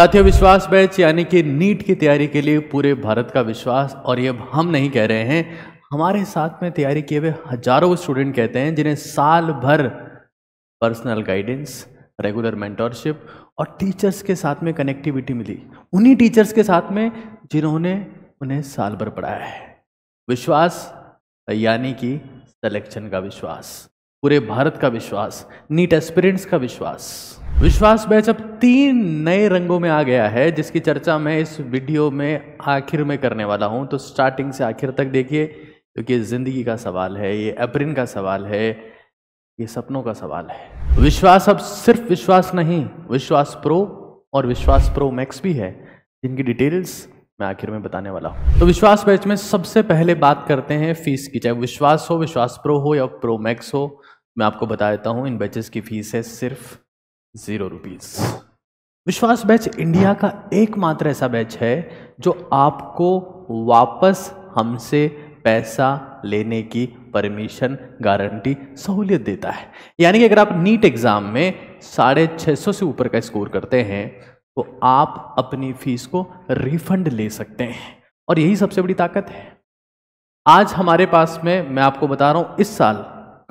साथियों विश्वास बैच यानी कि नीट की तैयारी के लिए पूरे भारत का विश्वास और ये हम नहीं कह रहे हैं हमारे साथ में तैयारी किए हुए हजारों स्टूडेंट कहते हैं जिन्हें साल भर पर्सनल गाइडेंस रेगुलर मेंटोरशिप और टीचर्स के साथ में कनेक्टिविटी मिली उन्हीं टीचर्स के साथ में जिन्होंने उन्हें साल भर पढ़ाया है विश्वास यानी कि सिलेक्शन का विश्वास पूरे भारत का विश्वास नीट एस्पिरेंट्स का विश्वास विश्वास बैच अब तीन नए रंगों में आ गया है जिसकी चर्चा मैं इस वीडियो में आखिर में करने वाला हूं तो स्टार्टिंग से आखिर तक देखिए क्योंकि ज़िंदगी का सवाल है ये अप्रिन का सवाल है ये सपनों का सवाल है विश्वास अब सिर्फ विश्वास नहीं विश्वास प्रो और विश्वास प्रो मैक्स भी है जिनकी डिटेल्स मैं आखिर में बताने वाला हूँ तो विश्वास बैच में सबसे पहले बात करते हैं फीस की चाहे विश्वास हो विश्वास प्रो हो या प्रो मैक्स हो मैं आपको बता देता हूँ इन बैचेस की फीस है सिर्फ zero rupees Vishwas batch India का एकमात्र ऐसा बैच है जो आपको वापस हमसे पैसा लेने की परमिशन गारंटी सहूलियत देता है यानी कि अगर आप नीट एग्ज़ाम में साढ़े छः सौ से ऊपर का स्कोर करते हैं तो आप अपनी फीस को रिफंड ले सकते हैं और यही सबसे बड़ी ताकत है आज हमारे पास में मैं आपको बता रहा हूँ इस साल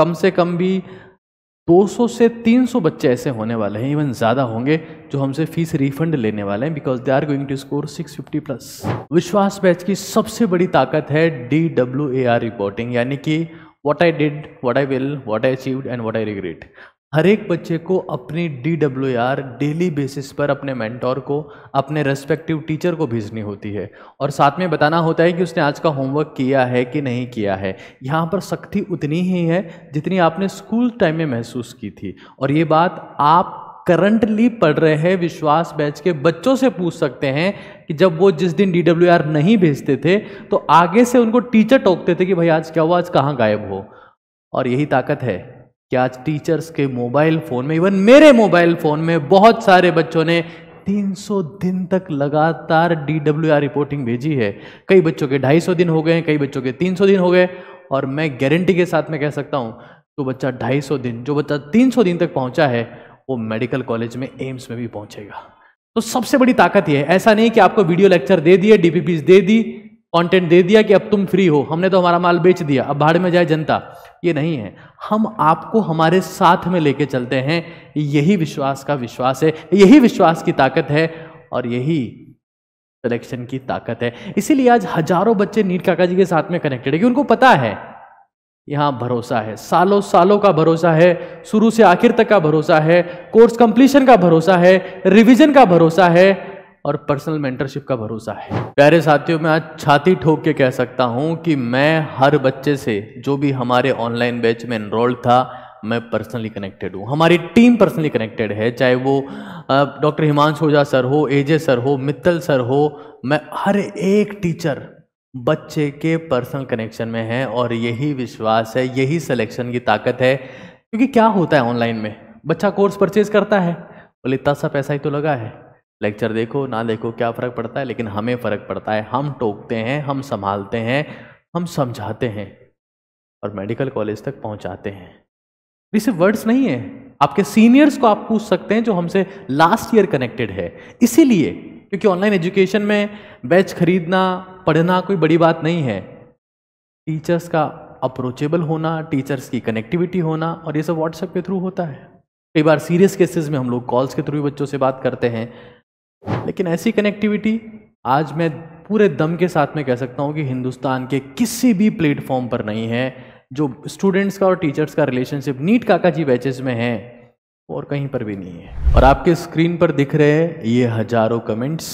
कम से कम भी 200 से 300 बच्चे ऐसे होने वाले हैं इवन ज़्यादा होंगे जो हमसे फीस रिफंड लेने वाले हैं because they are going to score 650 plus Vishwas batch की सबसे बड़ी ताकत है D W A R reporting यानी कि what I did what I will what I achieve and what I regret हर एक बच्चे को अपनी D W R daily basis पर अपने मेंटोर को अपने रेस्पेक्टिव टीचर को भेजनी होती है और साथ में बताना होता है कि उसने आज का होमवर्क किया है कि नहीं किया है यहाँ पर सख्ती उतनी ही है जितनी आपने स्कूल टाइम में महसूस की थी और ये बात आप करंटली पढ़ रहे हैं विश्वास बैच के बच्चों से पूछ सकते हैं कि जब वो जिस दिन डी डब्ल्यू आर नहीं भेजते थे तो आगे से उनको टीचर टोकते थे कि भाई आज क्या हुआ आज कहाँ गायब हो और यही ताकत है कि आज टीचर्स के मोबाइल फ़ोन में इवन मेरे मोबाइल फ़ोन में बहुत सारे बच्चों ने 300 दिन तक लगातार डी रिपोर्टिंग भेजी है कई बच्चों के 250 दिन हो गए कई बच्चों के 300 दिन हो गए और मैं गारंटी के साथ में कह सकता हूँ जो तो बच्चा 250 दिन जो बच्चा 300 दिन तक पहुँचा है वो मेडिकल कॉलेज में एम्स में भी पहुँचेगा तो सबसे बड़ी ताकत यह है ऐसा नहीं कि आपको वीडियो लेक्चर दे दिए डीपीपीज दे दी कंटेंट दे दिया कि अब तुम फ्री हो हमने तो हमारा माल बेच दिया अब भाड़ में जाए जनता ये नहीं है हम आपको हमारे साथ में लेके चलते हैं यही विश्वास का विश्वास है यही विश्वास की ताकत है और यही सिलेक्शन की ताकत है इसीलिए आज हजारों बच्चे नीट काका जी के साथ में कनेक्टेड है कि उनको पता है यहाँ भरोसा है सालों सालों का भरोसा है शुरू से आखिर तक का भरोसा है कोर्स कंप्लीशन का भरोसा है रिवीजन का भरोसा है और पर्सनल मेंटरशिप का भरोसा है प्यारे साथियों मैं आज छाती ठोक के कह सकता हूँ कि मैं हर बच्चे से जो भी हमारे ऑनलाइन बैच में इनरोल्ड था मैं पर्सनली कनेक्टेड हूँ हमारी टीम पर्सनली कनेक्टेड है चाहे वो डॉक्टर हिमांशु ओझा सर हो एजे सर हो मित्तल सर हो मैं हर एक टीचर बच्चे के पर्सनल कनेक्शन में है और यही विश्वास है यही सिलेक्शन की ताकत है क्योंकि क्या होता है ऑनलाइन में बच्चा कोर्स परचेज करता है बोले इतना सा पैसा ही तो लगा है लेक्चर देखो ना देखो क्या फ़र्क पड़ता है लेकिन हमें फ़र्क पड़ता है हम टोकते हैं हम संभालते हैं हम समझाते हैं और मेडिकल कॉलेज तक पहुंचाते हैं ये सिर्फ वर्ड्स नहीं है आपके सीनियर्स को आप पूछ सकते हैं जो हमसे लास्ट ईयर कनेक्टेड है इसीलिए क्योंकि ऑनलाइन एजुकेशन में बैच खरीदना पढ़ना कोई बड़ी बात नहीं है टीचर्स का अप्रोचेबल होना टीचर्स की कनेक्टिविटी होना और ये सब व्हाट्सएप के थ्रू होता है कई बार सीरियस केसेस में हम लोग कॉल्स के थ्रू बच्चों से बात करते हैं लेकिन ऐसी कनेक्टिविटी आज मैं पूरे दम के साथ में कह सकता हूँ कि हिंदुस्तान के किसी भी प्लेटफॉर्म पर नहीं है जो स्टूडेंट्स का और टीचर्स का रिलेशनशिप नीट काका जी बैचेस में है और कहीं पर भी नहीं है और आपके स्क्रीन पर दिख रहे हैं ये हजारों कमेंट्स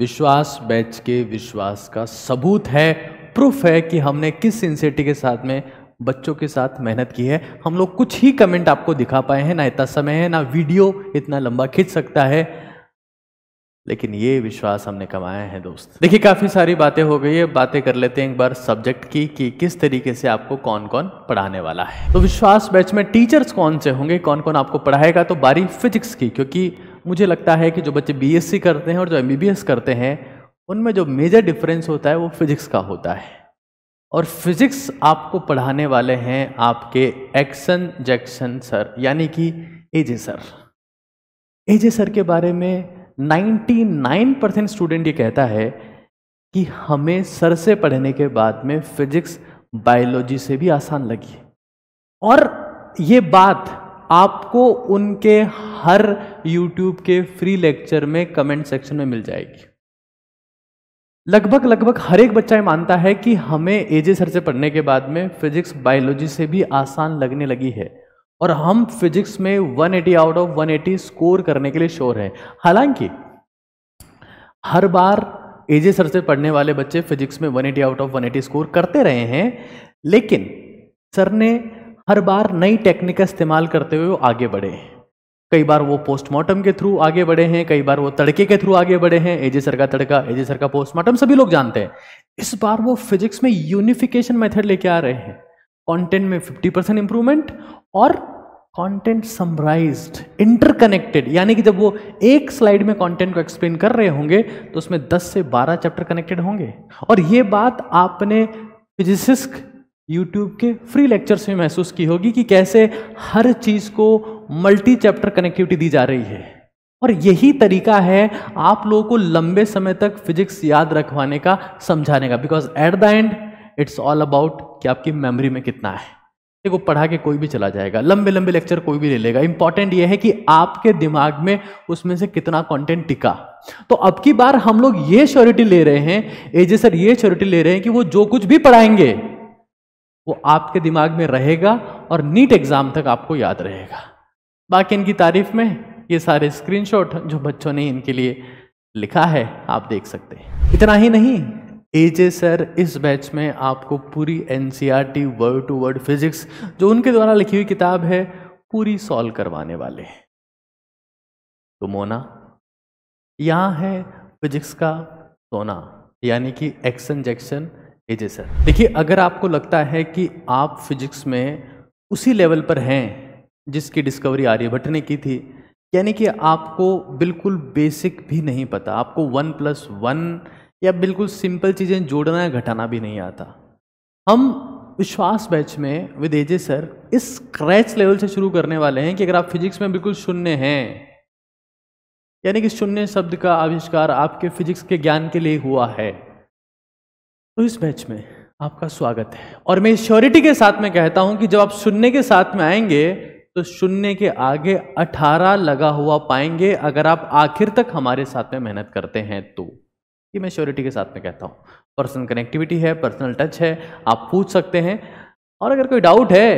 विश्वास बैच के विश्वास का सबूत है प्रूफ है कि हमने किस सिंसेटी के साथ में बच्चों के साथ मेहनत की है हम लोग कुछ ही कमेंट आपको दिखा पाए हैं ना इतना समय है ना वीडियो इतना लंबा खींच सकता है लेकिन ये विश्वास हमने कमाया है दोस्त देखिए काफ़ी सारी बातें हो गई है बातें कर लेते हैं एक बार सब्जेक्ट की कि किस तरीके से आपको कौन कौन पढ़ाने वाला है तो विश्वास बैच में टीचर्स कौन से होंगे कौन कौन आपको पढ़ाएगा तो बारी फिजिक्स की क्योंकि मुझे लगता है कि जो बच्चे बी करते हैं और जो एम करते हैं उनमें जो मेजर डिफरेंस होता है वो फिजिक्स का होता है और फिजिक्स आपको पढ़ाने वाले हैं आपके एक्सन जैक्सन सर यानी कि एजे सर एजे सर के बारे में 99 परसेंट स्टूडेंट ये कहता है कि हमें सर से पढ़ने के बाद में फिजिक्स बायोलॉजी से भी आसान लगी और ये बात आपको उनके हर यूट्यूब के फ्री लेक्चर में कमेंट सेक्शन में मिल जाएगी लगभग लगभग हर एक बच्चा ये मानता है कि हमें एजे सर से पढ़ने के बाद में फिजिक्स बायोलॉजी से भी आसान लगने लगी है और हम फिजिक्स में 180 आउट ऑफ 180 स्कोर करने के लिए शोर हैं हालांकि हर बार एजे सर से पढ़ने वाले बच्चे फिजिक्स में 180 आउट ऑफ 180 स्कोर करते रहे हैं लेकिन सर ने हर बार नई टेक्निक का इस्तेमाल करते हुए वो आगे बढ़े हैं कई बार वो पोस्टमार्टम के थ्रू आगे बढ़े हैं कई बार वो तड़के के थ्रू आगे बढ़े हैं एजे सर का तड़का एजे सर का पोस्टमार्टम सभी लोग जानते हैं इस बार वो फिजिक्स में यूनिफिकेशन मेथड लेके आ रहे हैं कंटेंट में 50 परसेंट इंप्रूवमेंट और कंटेंट समराइज्ड इंटरकनेक्टेड यानी कि जब वो एक स्लाइड में कंटेंट को एक्सप्लेन कर रहे होंगे तो उसमें 10 से 12 चैप्टर कनेक्टेड होंगे और ये बात आपने फिजिसिस्क यूट्यूब के फ्री लेक्चर्स में महसूस की होगी कि कैसे हर चीज़ को मल्टी चैप्टर कनेक्टिविटी दी जा रही है और यही तरीका है आप लोगों को लंबे समय तक फिजिक्स याद रखवाने का समझाने का because at the end it's all about कि आपकी मेमोरी में कितना है देखो पढ़ा के कोई भी चला जाएगा लंबे लंबे लेक्चर कोई भी ले लेगा इंपॉर्टेंट ये है कि आपके दिमाग में उसमें से कितना कंटेंट टिका तो अब की बार हम लोग ये श्योरिटी ले रहे हैं एजे सर ये श्योरिटी ले रहे हैं कि वो जो कुछ भी पढ़ाएंगे वो आपके दिमाग में रहेगा और नीट एग्जाम तक आपको याद रहेगा बाकी इनकी तारीफ में ये सारे स्क्रीनशॉट जो बच्चों ने इनके लिए लिखा है आप देख सकते हैं इतना ही नहीं एजे सर इस बैच में आपको पूरी एन वर्ड टू वर्ड फिजिक्स जो उनके द्वारा लिखी हुई किताब है पूरी सॉल्व करवाने वाले हैं तो मोना यहाँ है फिजिक्स का सोना यानी कि एक्शन जैक्शन एजे सर देखिए अगर आपको लगता है कि आप फिजिक्स में उसी लेवल पर हैं जिसकी डिस्कवरी आर्यभट्ट ने की थी यानी कि आपको बिल्कुल बेसिक भी नहीं पता आपको वन प्लस वन या बिल्कुल सिंपल चीज़ें जोड़ना या घटाना भी नहीं आता हम विश्वास बैच में विद एजे सर इस स्क्रैच लेवल से शुरू करने वाले हैं कि अगर आप फिजिक्स में बिल्कुल शून्य हैं यानी कि शून्य शब्द का आविष्कार आपके फिजिक्स के ज्ञान के लिए हुआ है तो इस बैच में आपका स्वागत है और मैं श्योरिटी के साथ में कहता हूं कि जब आप शून्य के साथ में आएंगे तो शून्य के आगे अठारह लगा हुआ पाएंगे अगर आप आखिर तक हमारे साथ में मेहनत करते हैं तो ये मैं श्योरिटी के साथ में कहता हूँ पर्सनल कनेक्टिविटी है पर्सनल टच है आप पूछ सकते हैं और अगर कोई डाउट है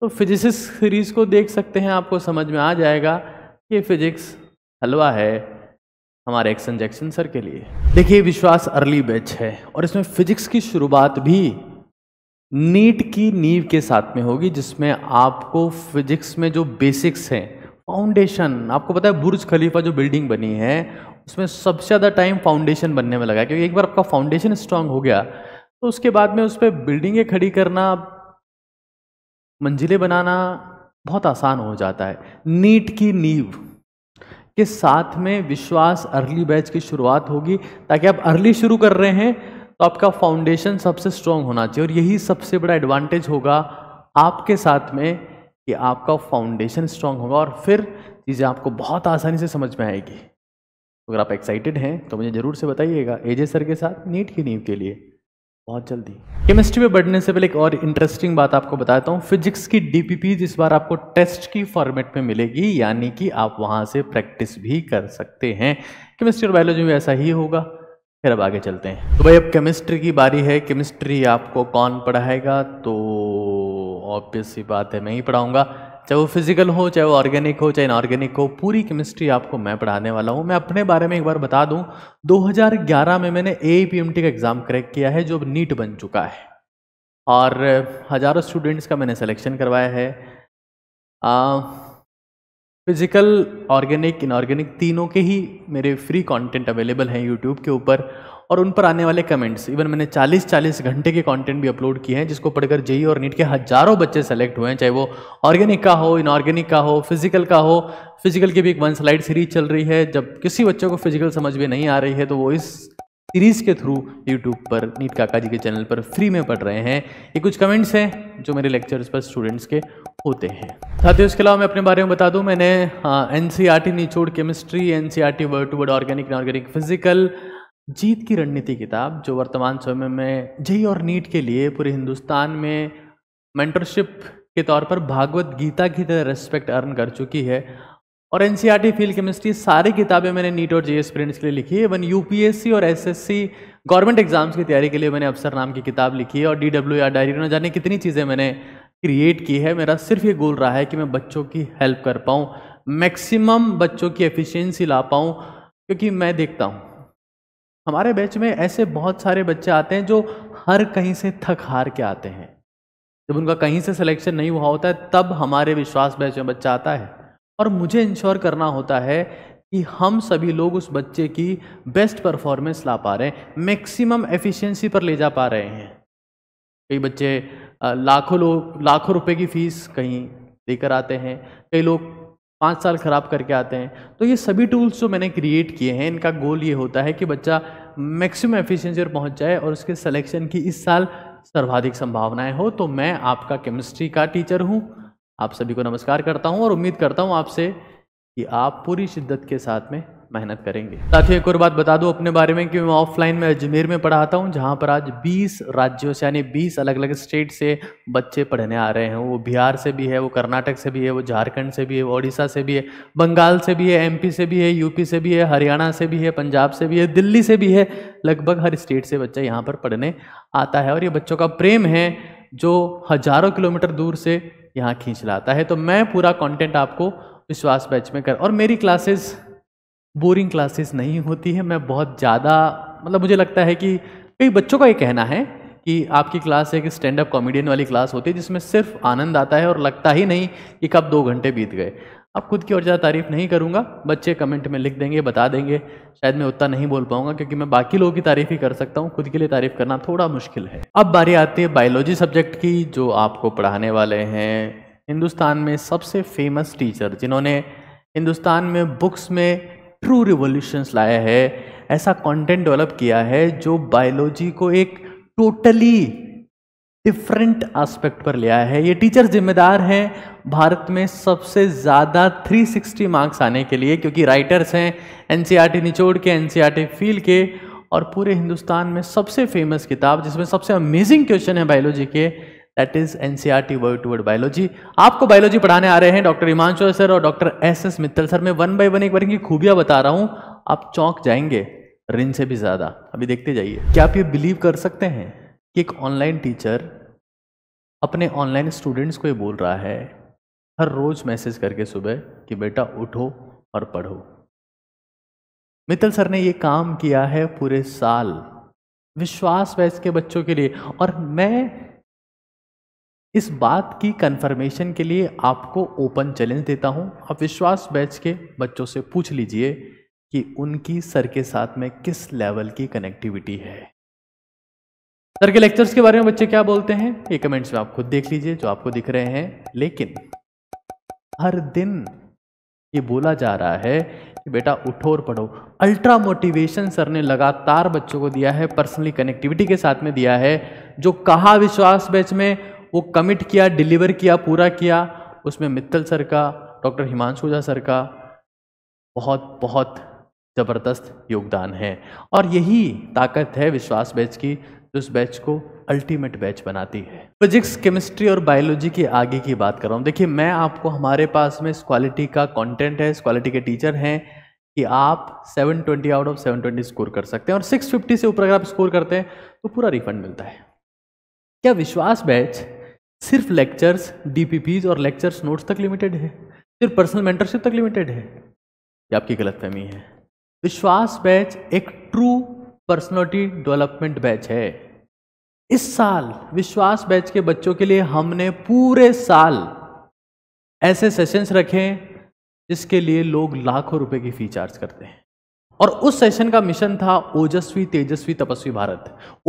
तो फिजिक्स सीरीज को देख सकते हैं आपको समझ में आ जाएगा कि फिजिक्स हलवा है हमारे एक्सन जैक्सन सर के लिए देखिए विश्वास अर्ली बैच है और इसमें फिजिक्स की शुरुआत भी नीट की नींव के साथ में होगी जिसमें आपको फिजिक्स में जो बेसिक्स हैं फाउंडेशन आपको पता है बुर्ज खलीफा जो बिल्डिंग बनी है उसमें सबसे ज़्यादा टाइम फाउंडेशन बनने में लगा क्योंकि एक बार आपका फाउंडेशन स्ट्रांग हो गया तो उसके बाद में उस पर बिल्डिंगें खड़ी करना मंजिलें बनाना बहुत आसान हो जाता है नीट की नींव के साथ में विश्वास अर्ली बैच की शुरुआत होगी ताकि आप अर्ली शुरू कर रहे हैं तो आपका फाउंडेशन सबसे स्ट्रांग होना चाहिए और यही सबसे बड़ा एडवांटेज होगा आपके साथ में कि आपका फाउंडेशन स्ट्रांग होगा और फिर चीज़ें आपको बहुत आसानी से समझ में आएगी अगर आप एक्साइटेड हैं तो मुझे ज़रूर से बताइएगा एजे सर के साथ नीट की नींव के लिए बहुत जल्दी केमिस्ट्री में बढ़ने से पहले एक और इंटरेस्टिंग बात आपको बताता हूँ फिजिक्स की डीपीपीज इस बार आपको टेस्ट की फॉर्मेट में मिलेगी यानी कि आप वहाँ से प्रैक्टिस भी कर सकते हैं केमिस्ट्री और बायोलॉजी में ऐसा ही होगा फिर अब आगे चलते हैं तो भाई अब केमिस्ट्री की बारी है केमिस्ट्री आपको कौन पढ़ाएगा तो ऑब्वियस सी बात है मैं ही पढ़ाऊंगा चाहे वो फिजिकल हो चाहे वो ऑर्गेनिक हो चाहे इनऑर्गेनिक हो पूरी केमिस्ट्री आपको मैं पढ़ाने वाला हूँ मैं अपने बारे में एक बार बता दूँ 2011 में मैंने ए e का एग्ज़ाम क्रैक किया है जो अब नीट बन चुका है और हज़ारों स्टूडेंट्स का मैंने सिलेक्शन करवाया है आ, फिजिकल ऑर्गेनिक इनऑर्गेनिक तीनों के ही मेरे फ्री कंटेंट अवेलेबल हैं यूट्यूब के ऊपर और उन पर आने वाले कमेंट्स इवन मैंने 40-40 घंटे के कंटेंट भी अपलोड किए हैं जिसको पढ़कर जेई और नीट के हजारों बच्चे सेलेक्ट हुए हैं चाहे वो ऑर्गेनिक का हो इनऑर्गेनिक का हो फिजिकल का हो फिजिकल की भी एक वन स्लाइड सीरीज चल रही है जब किसी बच्चे को फिजिकल समझ में नहीं आ रही है तो वो इस सीरीज के थ्रू यूट्यूब पर नीट काका जी के चैनल पर फ्री में पढ़ रहे हैं ये कुछ कमेंट्स हैं जो मेरे लेक्चर्स पर स्टूडेंट्स के होते हैं साथियों उसके अलावा मैं अपने बारे में बता दूं मैंने एन सी आर टी निचोड़ chemistry N C R T word to word organic inorganic physical जीत की रणनीति किताब जो वर्तमान समय में जई और नीट के लिए पूरे हिंदुस्तान में मेंटरशिप के तौर पर भागवत गीता की तरह रेस्पेक्ट अर्न कर चुकी है और एन सी फील्ड केमिस्ट्री सारी किताबें मैंने नीट और जे एस प्रिंट्स के लिए लिखी है इवन यू और एस एस गवर्नमेंट एग्जाम्स की तैयारी के लिए मैंने अफसर नाम की किताब लिखी है और डी डब्ल्यू या डायरी न जाने कितनी चीज़ें मैंने क्रिएट की है मेरा सिर्फ ये गोल रहा है कि मैं बच्चों की हेल्प कर पाऊँ मैक्सिमम बच्चों की एफिशिएंसी ला पाऊँ क्योंकि मैं देखता हूँ हमारे बैच में ऐसे बहुत सारे बच्चे आते हैं जो हर कहीं से थक हार के आते हैं जब उनका कहीं से सिलेक्शन नहीं हुआ होता है तब हमारे विश्वास बैच में बच्चा आता है और मुझे इंश्योर करना होता है कि हम सभी लोग उस बच्चे की बेस्ट परफॉर्मेंस ला पा रहे हैं मैक्सिमम एफिशिएंसी पर ले जा पा रहे हैं कई बच्चे लाखों लोग लाखों रुपए की फीस कहीं लेकर आते हैं कई लोग पाँच साल ख़राब करके आते हैं तो ये सभी टूल्स जो मैंने क्रिएट किए हैं इनका गोल ये होता है कि बच्चा मैक्सिमम एफिशिएंसी पर पहुंच जाए और उसके सिलेक्शन की इस साल सर्वाधिक संभावनाएं हो तो मैं आपका केमिस्ट्री का टीचर हूं आप सभी को नमस्कार करता हूं और उम्मीद करता हूं आपसे कि आप पूरी शिद्दत के साथ में मेहनत करेंगे साथ ही एक और बात बता दूं अपने बारे में कि मैं ऑफलाइन में अजमेर में पढ़ाता हूं जहां पर आज 20 राज्यों से यानी 20 अलग अलग स्टेट से बच्चे पढ़ने आ रहे हैं वो बिहार से भी है वो कर्नाटक से भी है वो झारखंड से भी है ओडिशा से भी है बंगाल से भी है एम से भी है यूपी से भी है हरियाणा से भी है पंजाब से भी है दिल्ली से भी है लगभग हर स्टेट से बच्चा यहाँ पर पढ़ने आता है और ये बच्चों का प्रेम है जो हजारों किलोमीटर दूर से यहाँ खींच लाता है तो मैं पूरा कंटेंट आपको विश्वास बैच में कर और मेरी क्लासेस बोरिंग क्लासेस नहीं होती है मैं बहुत ज़्यादा मतलब मुझे लगता है कि कई बच्चों का ये कहना है कि आपकी क्लास एक स्टैंड अप कॉमेडियन वाली क्लास होती है जिसमें सिर्फ आनंद आता है और लगता ही नहीं कि कब दो घंटे बीत गए अब खुद की और ज़्यादा तारीफ नहीं करूँगा बच्चे कमेंट में लिख देंगे बता देंगे शायद मैं उतना नहीं बोल पाऊँगा क्योंकि मैं बाकी लोगों की तारीफ ही कर सकता हूँ खुद के लिए तारीफ करना थोड़ा मुश्किल है अब बारी आती है बायोलॉजी सब्जेक्ट की जो आपको पढ़ाने वाले हैं हिंदुस्तान में सबसे फेमस टीचर जिन्होंने हिंदुस्तान में बुक्स में ट्रू रिवोल्यूशंस लाया है ऐसा कंटेंट डेवलप किया है जो बायोलॉजी को एक टोटली डिफरेंट एस्पेक्ट पर लिया है ये टीचर जिम्मेदार हैं भारत में सबसे ज़्यादा 360 मार्क्स आने के लिए क्योंकि राइटर्स हैं एन सी आर टी निचोड़ के N C R T feel के और पूरे हिंदुस्तान में सबसे फेमस किताब जिसमें सबसे अमेजिंग क्वेश्चन है बायोलॉजी के that is NCERT to to word biology आपको बायोलॉजी पढ़ाने आ रहे हैं डॉक्टर हिमांशु सर और doctor S S Mittal sir मैं वन बाय वन एक बार इनकी खूबियां बता रहा हूँ आप चौंक जाएंगे रिन से भी ज़्यादा अभी देखते जाइए क्या आप ये बिलीव कर सकते हैं कि एक ऑनलाइन टीचर अपने ऑनलाइन स्टूडेंट्स को ये बोल रहा है हर रोज़ मैसेज करके सुबह कि बेटा उठो और पढ़ो मित्तल सर ने ये काम किया है पूरे साल विश्वास वैस के बच्चों के लिए और मैं इस बात की कंफर्मेशन के लिए आपको ओपन चैलेंज देता हूं आप विश्वास बैच के बच्चों से पूछ लीजिए कि उनकी सर के साथ में किस लेवल की कनेक्टिविटी है सर के लेक्चर्स के बारे में बच्चे क्या बोलते हैं ये कमेंट्स में आप खुद देख लीजिए जो आपको दिख रहे हैं लेकिन हर दिन ये बोला जा रहा है कि बेटा उठो और पढ़ो अल्ट्रा मोटिवेशन सर ने लगातार बच्चों को दिया है पर्सनली कनेक्टिविटी के साथ में दिया है जो कहा विश्वास बैच में वो कमिट किया डिलीवर किया पूरा किया उसमें मित्तल सर का डॉक्टर हिमांशु झा सर का बहुत बहुत ज़बरदस्त योगदान है और यही ताकत है विश्वास बैच की जो इस बैच को अल्टीमेट बैच बनाती है फिजिक्स केमिस्ट्री और बायोलॉजी के आगे की बात कर रहा हूँ देखिए मैं आपको हमारे पास में इस क्वालिटी का कंटेंट है इस क्वालिटी के टीचर हैं कि आप 720 आउट ऑफ 720 स्कोर कर सकते हैं और 650 से ऊपर अगर आप स्कोर करते हैं तो पूरा रिफंड मिलता है क्या विश्वास बैच सिर्फ लेक्चर्स डीपीपीज और लेक्चर्स नोट्स तक लिमिटेड है सिर्फ पर्सनल मेंटरशिप तक लिमिटेड है ये आपकी गलतफहमी है विश्वास बैच एक ट्रू पर्सनलिटी डेवलपमेंट बैच है इस साल विश्वास बैच के बच्चों के लिए हमने पूरे साल ऐसे सेशंस रखे जिसके लिए लोग लाखों रुपए की फ़ी चार्ज करते हैं और उस सेशन का मिशन था ओजस्वी तेजस्वी तपस्वी भारत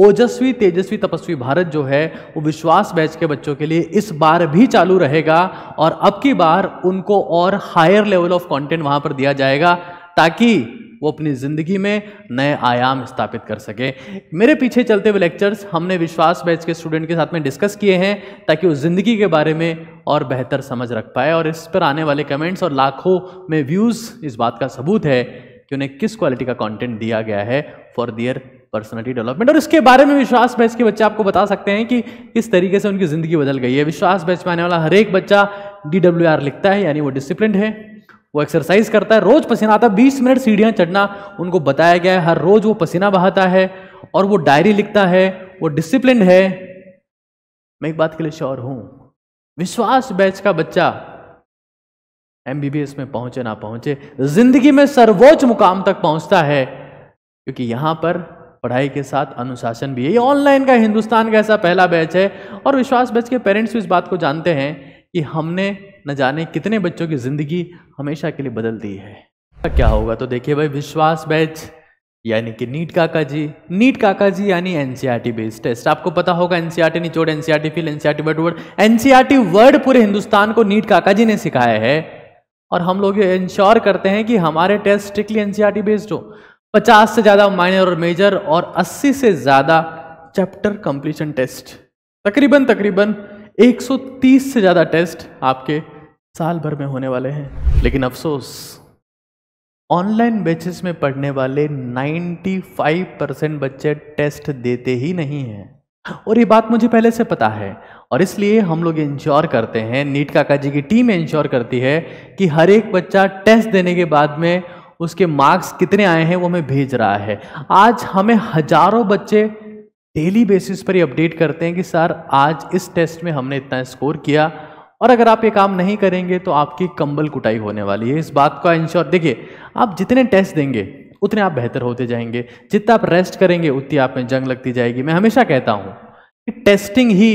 ओजस्वी तेजस्वी तपस्वी भारत जो है वो विश्वास बैच के बच्चों के लिए इस बार भी चालू रहेगा और अब की बार उनको और हायर लेवल ऑफ कंटेंट वहां पर दिया जाएगा ताकि वो अपनी ज़िंदगी में नए आयाम स्थापित कर सके मेरे पीछे चलते हुए लेक्चर्स हमने विश्वास बैच के स्टूडेंट के साथ में डिस्कस किए हैं ताकि वो ज़िंदगी के बारे में और बेहतर समझ रख पाए और इस पर आने वाले कमेंट्स और लाखों में व्यूज़ इस बात का सबूत है कि उन्हें किस क्वालिटी का कंटेंट दिया गया है फॉर दियर पर्सनलिटी डेवलपमेंट और इसके बारे में विश्वास बैच के बच्चे आपको बता सकते हैं कि किस तरीके से उनकी ज़िंदगी बदल गई है विश्वास बैच में आने वाला हर एक बच्चा डी लिखता है यानी वो डिसिप्लिन है वो एक्सरसाइज करता है रोज़ पसीना आता है बीस मिनट सीढ़ियाँ चढ़ना उनको बताया गया है हर रोज़ वो पसीना बहाता है और वो डायरी लिखता है वो डिसिप्लिन है मैं एक बात के लिए श्योर हूँ विश्वास बैच का बच्चा एमबीबीएस में पहुंचे ना पहुंचे जिंदगी में सर्वोच्च मुकाम तक पहुंचता है क्योंकि यहां पर पढ़ाई के साथ अनुशासन भी है ये ऑनलाइन का हिंदुस्तान का ऐसा पहला बैच है और विश्वास बैच के पेरेंट्स भी इस बात को जानते हैं कि हमने न जाने कितने बच्चों की ज़िंदगी हमेशा के लिए बदल दी है तो क्या होगा तो देखिए भाई विश्वास बैच यानी कि नीट काका जी नीट काका जी यानी एनसीईआरटी बेस्ड टेस्ट आपको पता होगा एनसीईआरटी निचोड़ NCERT fill NCERT word word NCERT word पूरे हिंदुस्तान को नीट काका जी ने सिखाया है और हम लोग ये इंश्योर करते हैं कि हमारे टेस्ट स्ट्रिक्टली एन बेस्ड हो 50 से ज़्यादा माइनर और मेजर और 80 से ज़्यादा चैप्टर कंप्लीशन टेस्ट तकरीबन तकरीबन 130 से ज़्यादा टेस्ट आपके साल भर में होने वाले हैं लेकिन अफसोस ऑनलाइन बेचेस में पढ़ने वाले 95 परसेंट बच्चे टेस्ट देते ही नहीं हैं और ये बात मुझे पहले से पता है और इसलिए हम लोग इंश्योर करते हैं नीट काका जी की टीम इंश्योर करती है कि हर एक बच्चा टेस्ट देने के बाद में उसके मार्क्स कितने आए हैं वो हमें भेज रहा है आज हमें हजारों बच्चे डेली बेसिस पर ही अपडेट करते हैं कि सर आज इस टेस्ट में हमने इतना स्कोर किया और अगर आप ये काम नहीं करेंगे तो आपकी कंबल कुटाई होने वाली है इस बात का इंश्योर देखिए आप जितने टेस्ट देंगे उतने आप बेहतर होते जाएंगे जितना आप रेस्ट करेंगे उतनी आप में जंग लगती जाएगी मैं हमेशा कहता हूँ कि टेस्टिंग ही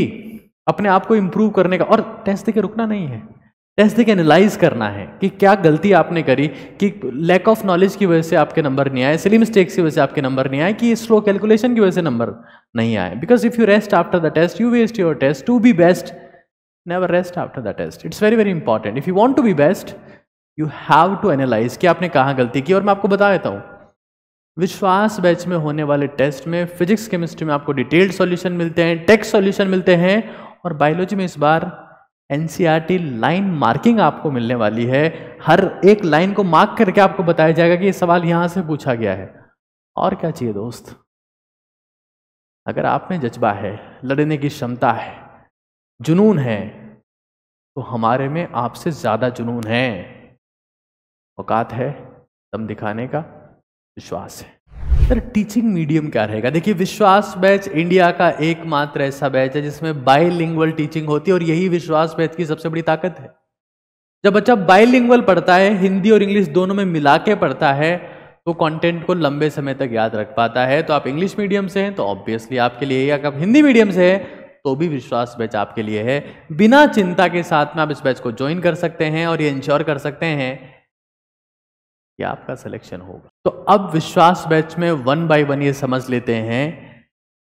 अपने आप को इम्प्रूव करने का और टेस्ट देके रुकना नहीं है टेस्ट देके एनालाइज करना है कि क्या गलती आपने करी कि लैक ऑफ नॉलेज की वजह से आपके नंबर नहीं आए सिली मिस्टेक्स की वजह से आपके नंबर नहीं आए कि स्लो कैलकुलेशन की वजह से नंबर नहीं आए because if you rest after the test you waste your test to be best never rest after the test it's very very important if you want to be best you have to analyse कि आपने कहाँ गलती की और मैं आपको बता देता हूँ विश्वास बैच में होने वाले टेस्ट में फिजिक्स केमिस्ट्री में आपको डिटेल्ड सॉल्यूशन मिलते हैं टेक्स्ट सॉल्यूशन मिलते हैं और बायोलॉजी में इस बार एन लाइन मार्किंग आपको मिलने वाली है हर एक लाइन को मार्क करके आपको बताया जाएगा कि ये सवाल यहाँ से पूछा गया है और क्या चाहिए दोस्त अगर आप में जज्बा है लड़ने की क्षमता है जुनून है तो हमारे में आपसे ज़्यादा जुनून है औकात है दम दिखाने का विश्वास है सर टीचिंग मीडियम क्या रहेगा देखिए विश्वास बैच इंडिया का एकमात्र ऐसा बैच है जिसमें बायलिंगुअल टीचिंग होती है और यही विश्वास बैच की सबसे बड़ी ताकत है जब बच्चा बायलिंगुअल पढ़ता है हिंदी और इंग्लिश दोनों में मिला के पढ़ता है तो कंटेंट को लंबे समय तक याद रख पाता है तो आप इंग्लिश मीडियम से हैं तो ऑब्वियसली आपके लिए या आप हिंदी मीडियम से है तो भी विश्वास बैच आपके लिए है बिना चिंता के साथ में आप इस बैच को ज्वाइन कर सकते हैं और ये इंश्योर कर सकते हैं ये आपका सिलेक्शन होगा तो अब विश्वास बैच में वन बाय वन ये समझ लेते हैं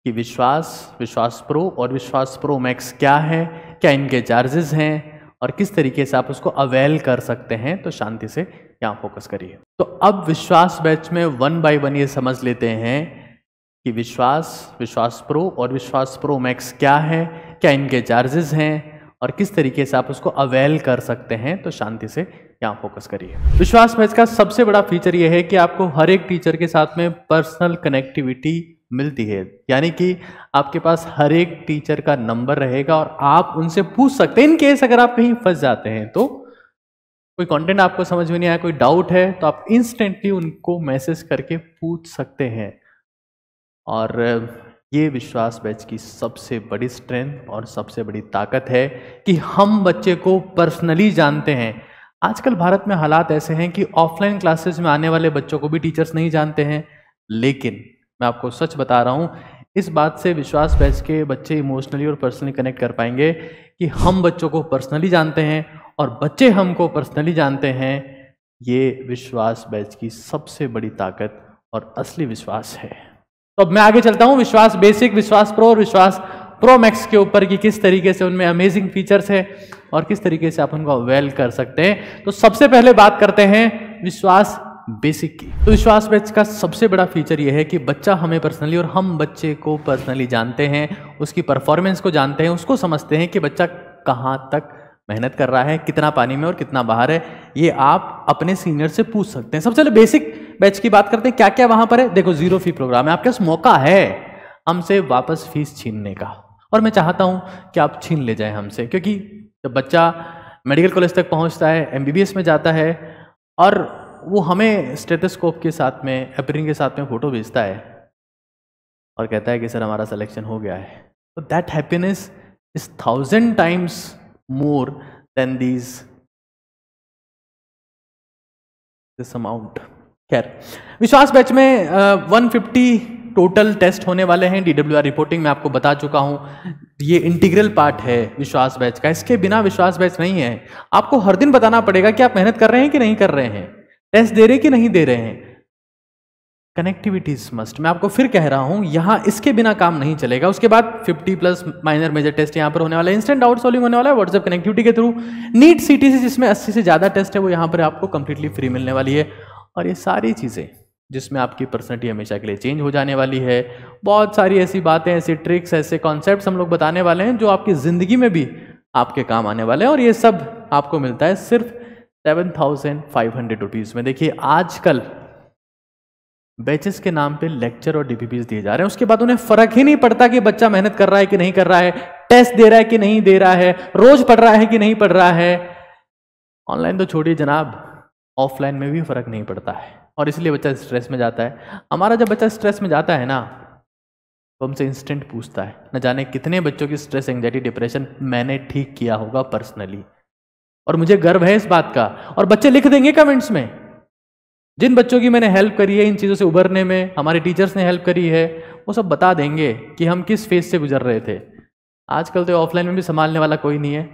कि विश्वास विश्वास प्रो और विश्वास प्रो मैक्स क्या है क्या इनके चार्जेस हैं और किस तरीके से आप उसको अवेल कर सकते हैं तो शांति से यहाँ फोकस करिए तो अब विश्वास बैच में वन बाय वन ये समझ लेते हैं कि विश्वास विश्वास प्रो और विश्वास प्रो मैक्स क्या है क्या इनके चार्जेस हैं और किस तरीके से आप उसको अवेल कर सकते हैं तो शांति से यहाँ फोकस करिए विश्वास में इसका सबसे बड़ा फीचर ये है कि आपको हर एक टीचर के साथ में पर्सनल कनेक्टिविटी मिलती है यानी कि आपके पास हर एक टीचर का नंबर रहेगा और आप उनसे पूछ सकते हैं इन केस अगर आप कहीं फंस जाते हैं तो कोई कंटेंट आपको समझ में नहीं आया कोई डाउट है तो आप इंस्टेंटली उनको मैसेज करके पूछ सकते हैं और ये विश्वास बैच की सबसे बड़ी स्ट्रेंथ और सबसे बड़ी ताकत है कि हम बच्चे को पर्सनली जानते हैं आजकल भारत में हालात ऐसे हैं कि ऑफलाइन क्लासेस में आने वाले बच्चों को भी टीचर्स नहीं जानते हैं लेकिन मैं आपको सच बता रहा हूँ इस बात से विश्वास बैच के बच्चे इमोशनली और पर्सनली कनेक्ट कर पाएंगे कि हम बच्चों को पर्सनली जानते हैं और बच्चे हमको पर्सनली जानते हैं ये विश्वास बैच की सबसे बड़ी ताकत और असली विश्वास है तो अब मैं आगे चलता हूँ विश्वास बेसिक विश्वास प्रो और विश्वास प्रो मैक्स के ऊपर कि किस तरीके से उनमें अमेजिंग फीचर्स है और किस तरीके से आप उनको वेल कर सकते हैं तो सबसे पहले बात करते हैं विश्वास बेसिक की तो विश्वास बेच का सबसे बड़ा फीचर यह है कि बच्चा हमें पर्सनली और हम बच्चे को पर्सनली जानते हैं उसकी परफॉर्मेंस को जानते हैं उसको समझते हैं कि बच्चा कहाँ तक मेहनत कर रहा है कितना पानी में और कितना बाहर है ये आप अपने सीनियर से पूछ सकते हैं सबसे पहले बेसिक बैच की बात करते हैं क्या क्या वहाँ पर है देखो जीरो फी प्रोग्राम है आपके पास मौका है हमसे वापस फीस छीनने का और मैं चाहता हूँ कि आप छीन ले जाएं हमसे क्योंकि जब बच्चा मेडिकल कॉलेज तक पहुंचता है एमबीबीएस में जाता है और वो हमें स्टेटस्कोप के साथ में एपरिंग के साथ में फ़ोटो भेजता है और कहता है कि सर हमारा सिलेक्शन हो गया है तो that happiness is thousand times more than these this amount खैर विश्वास बैच में वन फिफ्टी टोटल टेस्ट होने वाले हैं डी रिपोर्टिंग में आपको बता चुका हूँ ये इंटीग्रल पार्ट है विश्वास बैच का इसके बिना विश्वास बैच नहीं है आपको हर दिन बताना पड़ेगा कि आप मेहनत कर रहे हैं कि नहीं कर रहे हैं टेस्ट दे रहे कि नहीं दे रहे हैं कनेक्टिविटी इज मस्ट मैं आपको फिर कह रहा हूं यहां इसके बिना काम नहीं चलेगा उसके बाद 50 प्लस माइनर मेजर टेस्ट यहां पर होने वाला है इंस्टेंट आउट सॉल्विंग होने वाला है व्हाट्सएप कनेक्टिविटी के थ्रू नीट सीटीसी जिसमें 80 से ज्यादा टेस्ट है वो यहां पर आपको कंप्लीटली फ्री मिलने वाली है और ये सारी चीजें जिसमें आपकी पर्सनैलिटी हमेशा के लिए चेंज हो जाने वाली है बहुत सारी ऐसी बातें ऐसी ट्रिक्स ऐसे कॉन्सेप्ट हम लोग बताने वाले हैं जो आपकी ज़िंदगी में भी आपके काम आने वाले हैं और ये सब आपको मिलता है सिर्फ seven thousand five hundred rupees में देखिए आजकल बैचेस के नाम पे लेक्चर और डीपीपीज दिए जा रहे हैं उसके बाद उन्हें फर्क ही नहीं पड़ता कि बच्चा मेहनत कर रहा है कि नहीं कर रहा है टेस्ट दे रहा है कि नहीं दे रहा है रोज पढ़ रहा है कि नहीं पढ़ रहा है ऑनलाइन तो छोड़िए जनाब ऑफलाइन में भी फर्क नहीं पड़ता है और इसलिए बच्चा स्ट्रेस में जाता है हमारा जब बच्चा स्ट्रेस में जाता है ना तो हमसे इंस्टेंट पूछता है न जाने कितने बच्चों की स्ट्रेस एंगजाइटी डिप्रेशन मैंने ठीक किया होगा पर्सनली और मुझे गर्व है इस बात का और बच्चे लिख देंगे कमेंट्स में जिन बच्चों की मैंने हेल्प करी है इन चीज़ों से उभरने में हमारे टीचर्स ने हेल्प करी है वो सब बता देंगे कि हम किस फेज से गुजर रहे थे आजकल तो ऑफलाइन में भी संभालने वाला कोई नहीं है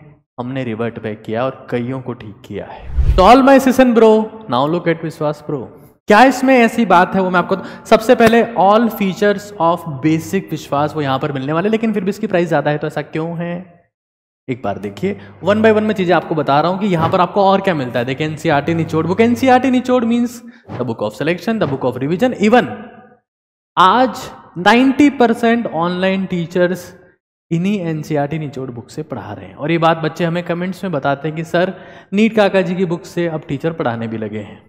हमने रिवर्ट बैक किया और कईयों को ठीक किया है all my session bro now look at Vishwas bro क्या इसमें ऐसी बात है वो मैं आपको सबसे पहले ऑल फीचर्स ऑफ बेसिक विश्वास वो यहाँ पर मिलने वाले लेकिन फिर भी इसकी प्राइस ज़्यादा है तो ऐसा क्यों है एक बार देखिए वन बाय वन में चीज़ें आपको बता रहा हूं कि यहां पर आपको और क्या मिलता है देखिए एनसीआरटी निचोड़ बुक एनसीआरटी निचोड़ means the book of selection the book of revision even आज 90 परसेंट ऑनलाइन टीचर्स इन्हीं एनसीआरटी निचोड़ बुक से पढ़ा रहे हैं और ये बात बच्चे हमें कमेंट्स में बताते हैं कि सर नीट काका जी की बुक से अब टीचर पढ़ाने भी लगे हैं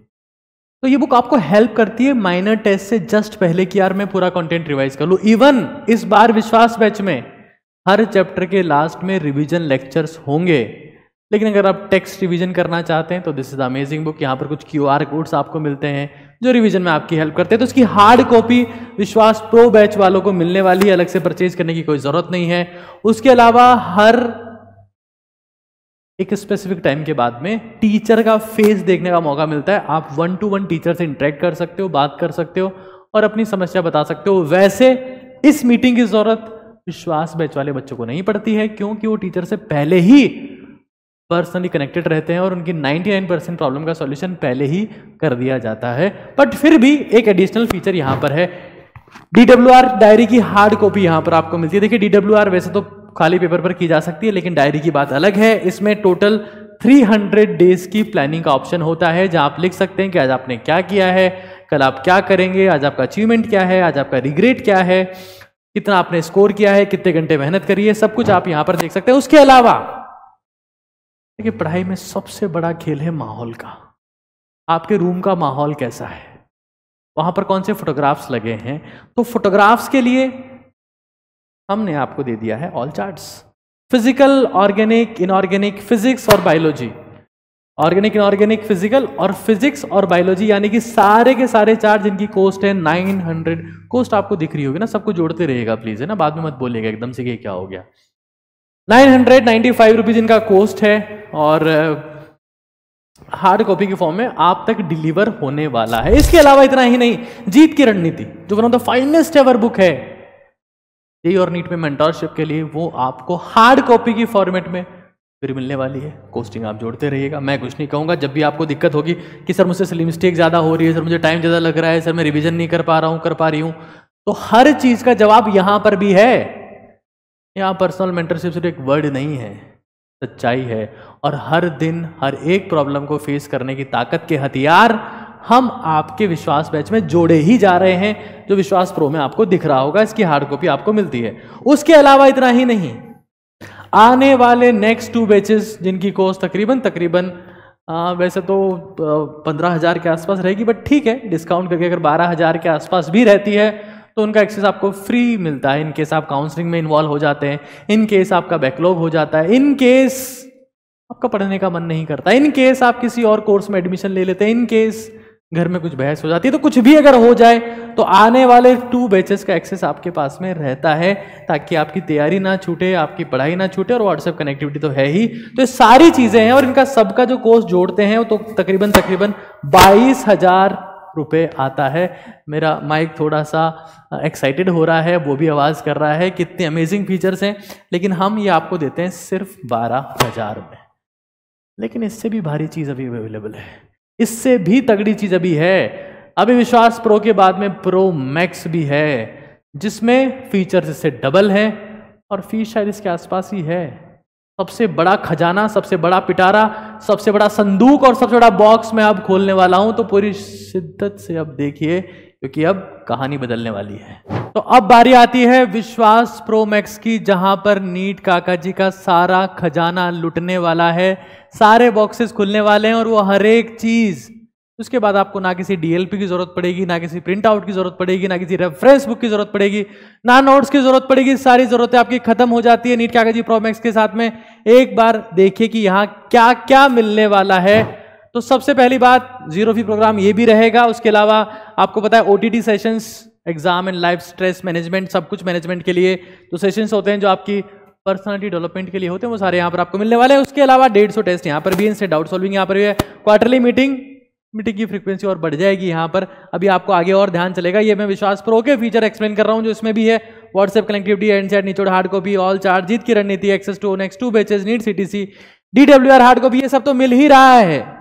तो ये बुक आपको हेल्प करती है माइनर टेस्ट से जस्ट पहले कि यार मैं पूरा कंटेंट रिवाइज कर लूँ इवन इस बार विश्वास बैच में हर चैप्टर के लास्ट में रिवीजन लेक्चर्स होंगे लेकिन अगर आप टेक्स्ट रिवीजन करना चाहते हैं तो दिस इज अमेजिंग बुक यहाँ पर कुछ क्यू आर कोड्स आपको मिलते हैं जो रिवीजन में आपकी हेल्प करते हैं तो इसकी hard copy Vishwas pro batch वालों को मिलने वाली है अलग से परचेज करने की कोई ज़रूरत नहीं है उसके अलावा हर एक स्पेसिफिक टाइम के बाद में टीचर का फेस देखने का मौका मिलता है आप वन टू वन टीचर से इंटरेक्ट कर सकते हो बात कर सकते हो और अपनी समस्या बता सकते हो वैसे इस मीटिंग की जरूरत विश्वास बैच वाले बच्चों को नहीं पड़ती है क्योंकि वो टीचर से पहले ही पर्सनली कनेक्टेड रहते हैं और उनकी 99 परसेंट प्रॉब्लम का सॉल्यूशन पहले ही कर दिया जाता है बट फिर भी एक एडिशनल फीचर यहां पर है डी डायरी की हार्ड कॉपी यहां पर आपको मिलती है देखिए डी वैसे तो खाली पेपर पर की जा सकती है लेकिन डायरी की बात अलग है इसमें टोटल 300 डेज की प्लानिंग का ऑप्शन होता है जहां आप लिख सकते हैं कि आज आपने क्या किया है कल आप क्या करेंगे आज आपका अचीवमेंट क्या है आज आपका रिग्रेट क्या है कितना आपने स्कोर किया है कितने घंटे मेहनत करी है सब कुछ आप यहां पर देख सकते हैं उसके अलावा देखिए पढ़ाई में सबसे बड़ा खेल है माहौल का आपके रूम का माहौल कैसा है वहां पर कौन से फोटोग्राफ्स लगे हैं तो फोटोग्राफ्स के लिए हमने आपको दे दिया है all charts physical organic inorganic physics और बायोलॉजी ऑर्गेनिक इनऑर्गेनिक फिजिकल और फिजिक्स और बायोलॉजी यानी कि सारे के सारे चार्ज जिनकी कोस्ट है 900 कोस्ट आपको दिख रही होगी ना सबको जोड़ते रहेगा प्लीज है ना बाद में मत बोलेगा एकदम से क्या हो गया nine hundred ninety five rupees इनका कोस्ट है और हार्ड कॉपी के फॉर्म में आप तक डिलीवर होने वाला है इसके अलावा इतना ही नहीं जीत की रणनीति जो one of the finest ever book है यही और नीट में मेंटोरशिप के लिए वो आपको हार्ड कॉपी की फॉर्मेट में फिर मिलने वाली है कोस्टिंग आप जोड़ते रहिएगा मैं कुछ नहीं कहूँगा जब भी आपको दिक्कत होगी कि सर मुझसे सिली मिस्टेक ज़्यादा हो रही है सर मुझे टाइम ज़्यादा लग रहा है सर मैं रिविजन नहीं कर पा रहा हूँ कर पा रही हूँ तो हर चीज़ का जवाब यहाँ पर भी है यहाँ पर्सनल मेंटरशिप सिर्फ एक वर्ड नहीं है सच्चाई है और हर दिन हर एक प्रॉब्लम को फेस करने की ताकत के हथियार हम आपके विश्वास बैच में जोड़े ही जा रहे हैं जो विश्वास प्रो में आपको दिख रहा होगा इसकी हार्ड कॉपी आपको मिलती है उसके अलावा इतना ही नहीं आने वाले नेक्स्ट टू बैचेस जिनकी कोर्स तकरीबन तकरीबन आ, वैसे तो पंद्रह हज़ार के आसपास रहेगी बट ठीक है डिस्काउंट करके अगर बारह हज़ार के आसपास भी रहती है तो उनका एक्सेस आपको फ्री मिलता है इनकेस आप काउंसलिंग में इन्वॉल्व हो जाते हैं इन केस आपका बैकलॉग हो जाता है इन केस आपका पढ़ने का मन नहीं करता इन केस आप किसी और कोर्स में एडमिशन ले लेते हैं इन केस घर में कुछ बहस हो जाती है तो कुछ भी अगर हो जाए तो आने वाले टू बैचेस का एक्सेस आपके पास में रहता है ताकि आपकी तैयारी ना छूटे आपकी पढ़ाई ना छूटे और व्हाट्सएप कनेक्टिविटी तो है ही तो ये सारी चीज़ें हैं और इनका सबका जो कोर्स जोड़ते हैं वो तो तकरीबन तकरीबन बाईस हजार रुपये आता है मेरा माइक थोड़ा सा एक्साइटेड हो रहा है वो भी आवाज़ कर रहा है कितने अमेजिंग फीचर्स हैं लेकिन हम ये आपको देते हैं सिर्फ बारह हज़ार में लेकिन इससे भी भारी चीज़ अभी अवेलेबल है इससे भी तगड़ी चीज अभी है अभी विश्वास प्रो के बाद में प्रो मैक्स भी है जिसमें फीचर्स इससे डबल है और फीस शायद इसके आसपास ही है सबसे बड़ा खजाना सबसे बड़ा पिटारा सबसे बड़ा संदूक और सबसे बड़ा बॉक्स मैं अब खोलने वाला हूं तो पूरी शिद्दत से अब देखिए क्योंकि अब कहानी बदलने वाली है तो अब बारी आती है विश्वास प्रोमैक्स की जहां पर नीट काका जी का सारा खजाना लुटने वाला है सारे बॉक्सेस खुलने वाले हैं और वो हर एक चीज उसके बाद आपको ना किसी डीएलपी की जरूरत पड़ेगी ना किसी प्रिंट आउट की जरूरत पड़ेगी ना किसी रेफरेंस बुक की जरूरत पड़ेगी ना नोट्स की जरूरत पड़ेगी सारी जरूरतें आपकी खत्म हो जाती है नीट काका जी प्रोमैक्स के साथ में एक बार देखिए कि यहाँ क्या क्या मिलने वाला है तो सबसे पहली बात जीरो फी प्रोग्राम ये भी रहेगा उसके अलावा आपको पता है T sessions exam and life stress management सब कुछ मैनेजमेंट के लिए तो सेशंस होते हैं जो आपकी पर्सनालिटी डेवलपमेंट के लिए होते हैं वो सारे यहाँ पर आपको मिलने वाले हैं उसके अलावा डेढ़ सौ टेस्ट यहाँ पर भी इनसे डाउट सॉल्विंग यहाँ पर भी है क्वार्टरली मीटिंग मीटिंग की फ्रीक्वेंसी और बढ़ जाएगी यहाँ पर अभी आपको आगे और ध्यान चलेगा ये मैं विश्वास प्रो के फीचर एक्सप्लेन कर रहा हूँ जो इसमें भी है व्हाट्सएप कनेक्टिविटी एंड सेट निचोड़ हार्ड कॉपी ऑल चार्ज जीत की रणनीति access to next two batches NEET C T C D W R hard copy ये सब तो मिल ही रहा है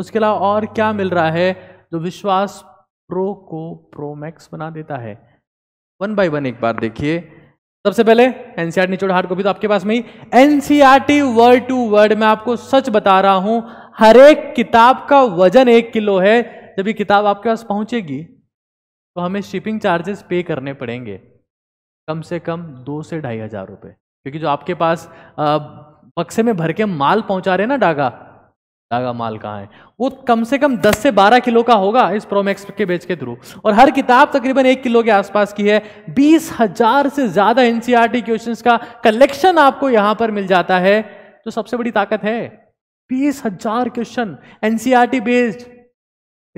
उसके अलावा और क्या मिल रहा है जो विश्वास प्रो को प्रो मैक्स बना देता है वन बाय वन एक बार देखिए सबसे पहले एनसीआर निचोड़ हार्ड कॉपी तो आपके पास में ही एनसीआरटी वर्ड टू वर्ड मैं आपको सच बता रहा हूं हर एक किताब का वजन एक किलो है जब ये किताब आपके पास पहुंचेगी तो हमें शिपिंग चार्जेस पे करने पड़ेंगे कम से कम दो से ढाई हजार रुपये क्योंकि जो आपके पास बक्से में भर के माल पहुंचा रहे हैं ना डागा धागा माल कहाँ है वो कम से कम 10 से 12 किलो का होगा इस प्रोमैक्स के बेच के थ्रू और हर किताब तकरीबन एक किलो के आसपास की है बीस हजार से ज़्यादा एनसीईआरटी क्वेश्चंस का कलेक्शन आपको यहाँ पर मिल जाता है तो सबसे बड़ी ताकत है बीस हजार क्वेश्चन एनसीआरटी बेस्ड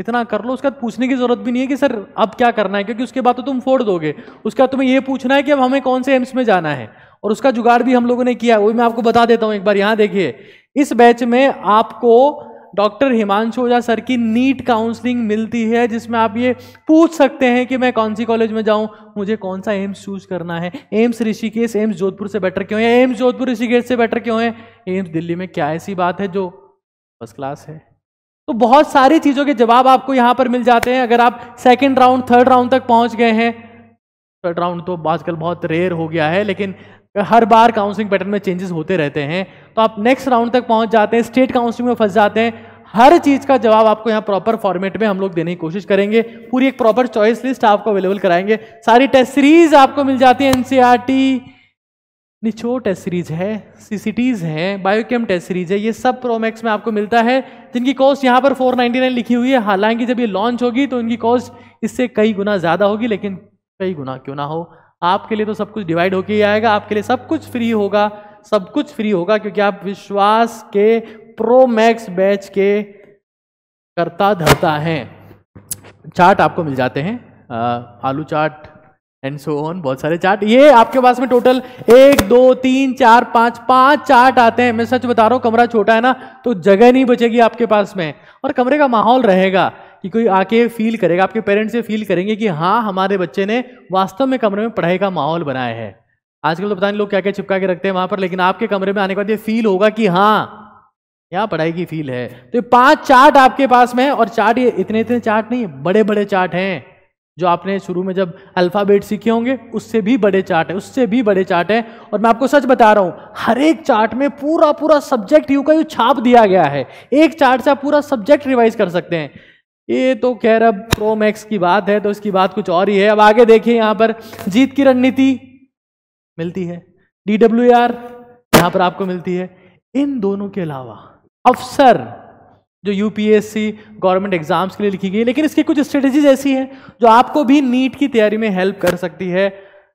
इतना कर लो उसका पूछने की जरूरत भी नहीं है कि सर अब क्या करना है क्योंकि उसके बाद तो तुम फोड़ दोगे उसके बाद तुम्हें यह पूछना है कि अब हमें कौन से एम्स में जाना है और उसका जुगाड़ भी हम लोगों ने किया वही मैं आपको बता देता हूँ एक बार यहाँ देखिए इस बैच में आपको डॉक्टर हिमांशु ओझा सर की नीट काउंसलिंग मिलती है जिसमें आप ये पूछ सकते हैं कि मैं कौन सी कॉलेज में जाऊं मुझे कौन सा एम्स चूज करना है एम्स ऋषिकेश एम्स जोधपुर से बेटर क्यों है एम्स जोधपुर ऋषिकेश से बेटर क्यों है एम्स दिल्ली में क्या ऐसी बात है जो फर्स्ट क्लास है तो बहुत सारी चीज़ों के जवाब आपको यहाँ पर मिल जाते हैं अगर आप सेकेंड राउंड थर्ड राउंड तक पहुँच गए हैं थर्ड राउंड तो आजकल बहुत रेयर हो गया है लेकिन हर बार काउंसलिंग पैटर्न में चेंजेस होते रहते हैं तो आप नेक्स्ट राउंड तक पहुंच जाते हैं स्टेट काउंसलिंग में फंस जाते हैं हर चीज का जवाब आपको यहाँ प्रॉपर फॉर्मेट में हम लोग देने की कोशिश करेंगे पूरी एक प्रॉपर चॉइस लिस्ट आपको अवेलेबल कराएंगे सारी टेस्ट सीरीज आपको मिल जाती e है एनसीआरटी निचो टेस्ट सीरीज है सीसीटीज है बायोकेम टेस्ट सीरीज है ये सब प्रोमैक्स में आपको मिलता है जिनकी कॉस्ट यहाँ पर 499 लिखी हुई है हालांकि जब ये लॉन्च होगी तो इनकी कॉस्ट इससे कई गुना ज़्यादा होगी लेकिन कई गुना क्यों ना हो आपके लिए तो सब कुछ डिवाइड होके ही आएगा आपके लिए सब कुछ फ्री होगा सब कुछ फ्री होगा क्योंकि आप विश्वास के प्रो मैक्स बैच के करता धरता हैं चार्ट आपको मिल जाते हैं आलू चार्ट एंड सो ऑन बहुत सारे चार्ट ये आपके पास में टोटल एक दो तीन चार पांच पांच चार्ट आते हैं मैं सच बता रहा हूं कमरा छोटा है ना तो जगह नहीं बचेगी आपके पास में और कमरे का माहौल रहेगा कि कोई आके फील करेगा आपके पेरेंट्स ये फील करेंगे कि हाँ हमारे बच्चे ने वास्तव में कमरे में पढ़ाई का माहौल बनाया है आजकल तो पता नहीं लोग क्या क्या चिपका के रखते हैं वहां पर लेकिन आपके कमरे में आने के बाद ये फील होगा कि हाँ यहाँ पढ़ाई की फील है तो ये पांच चार्ट आपके पास में है और चार्ट ये इतने इतने चार्ट नहीं बड़े बड़े चार्ट हैं जो आपने शुरू में जब अल्फ़ाबेट सीखे होंगे उससे भी बड़े चार्ट है उससे भी बड़े चार्ट है और मैं आपको सच बता रहा हूं हर एक चार्ट में पूरा पूरा सब्जेक्ट यू का यू छाप दिया गया है एक चार्ट से आप पूरा सब्जेक्ट रिवाइज कर सकते हैं ये तो कह रहा प्रो मैक्स की बात है तो इसकी बात कुछ और ही है अब आगे देखिए यहां पर जीत की रणनीति मिलती है डी डब्ल्यू आर यहां पर आपको मिलती है इन दोनों के अलावा अफसर जो यूपीएससी गवर्नमेंट एग्जाम्स के लिए लिखी गई है लेकिन इसकी कुछ स्ट्रेटेजीज ऐसी हैं जो आपको भी नीट की तैयारी में हेल्प कर सकती है